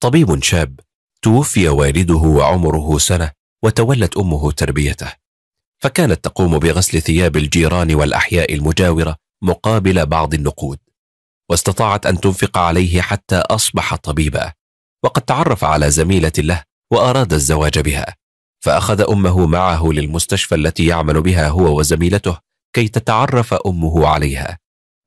طبيب شاب توفي والده وعمره سنة وتولت أمه تربيته فكانت تقوم بغسل ثياب الجيران والأحياء المجاورة مقابل بعض النقود واستطاعت أن تنفق عليه حتى أصبح طبيبا وقد تعرف على زميلة له وأراد الزواج بها فأخذ أمه معه للمستشفى التي يعمل بها هو وزميلته كي تتعرف أمه عليها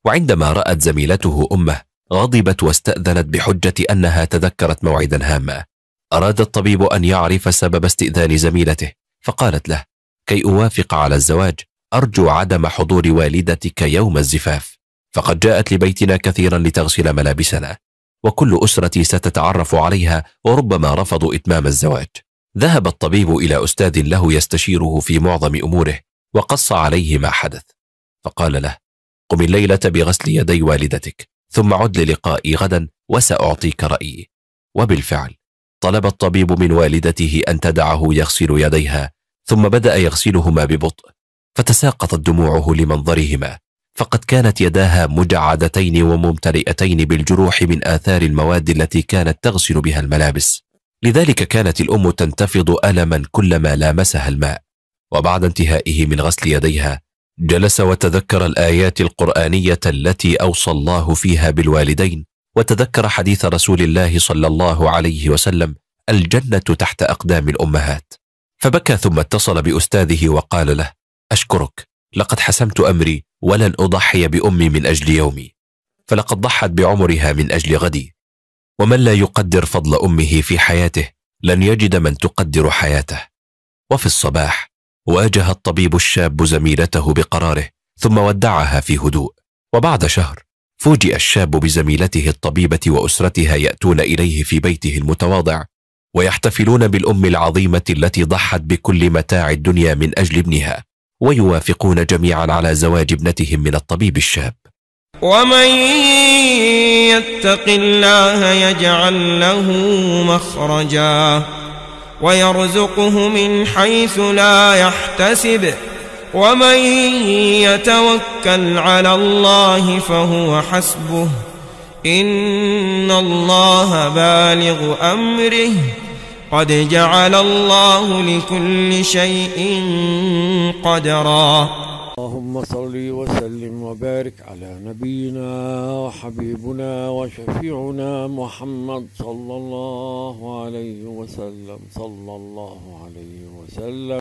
وعندما رأت زميلته أمه غضبت واستأذنت بحجة أنها تذكرت موعدا هاما أراد الطبيب أن يعرف سبب استئذان زميلته فقالت له كي أوافق على الزواج أرجو عدم حضور والدتك يوم الزفاف فقد جاءت لبيتنا كثيرا لتغسل ملابسنا وكل أسرتي ستتعرف عليها وربما رفضوا إتمام الزواج ذهب الطبيب إلى أستاذ له يستشيره في معظم أموره وقص عليه ما حدث فقال له قم الليلة بغسل يدي والدتك ثم عد للقائي غدا وسأعطيك رأيي وبالفعل طلب الطبيب من والدته أن تدعه يغسل يديها ثم بدأ يغسلهما ببطء فتساقطت دموعه لمنظرهما فقد كانت يداها مجعدتين وممتلئتين بالجروح من آثار المواد التي كانت تغسل بها الملابس لذلك كانت الأم تنتفض ألما كلما لامسها الماء وبعد انتهائه من غسل يديها جلس وتذكر الايات القرانيه التي اوصى الله فيها بالوالدين وتذكر حديث رسول الله صلى الله عليه وسلم الجنه تحت اقدام الامهات فبكى ثم اتصل باستاذه وقال له اشكرك لقد حسمت امري ولن اضحي بامي من اجل يومي فلقد ضحت بعمرها من اجل غدي ومن لا يقدر فضل امه في حياته لن يجد من تقدر حياته وفي الصباح واجه الطبيب الشاب زميلته بقراره ثم ودعها في هدوء وبعد شهر فوجئ الشاب بزميلته الطبيبة وأسرتها يأتون إليه في بيته المتواضع ويحتفلون بالأم العظيمة التي ضحت بكل متاع الدنيا من أجل ابنها ويوافقون جميعا على زواج ابنتهم من الطبيب الشاب ومن يتق الله يجعل له مخرجا ويرزقه من حيث لا يحتسب ومن يتوكل على الله فهو حسبه إن الله بالغ أمره قد جعل الله لكل شيء قدراً اللهم صل وسلم وبارك على نبينا وحبيبنا وشفيعنا محمد صلى الله عليه وسلم صلى الله عليه وسلم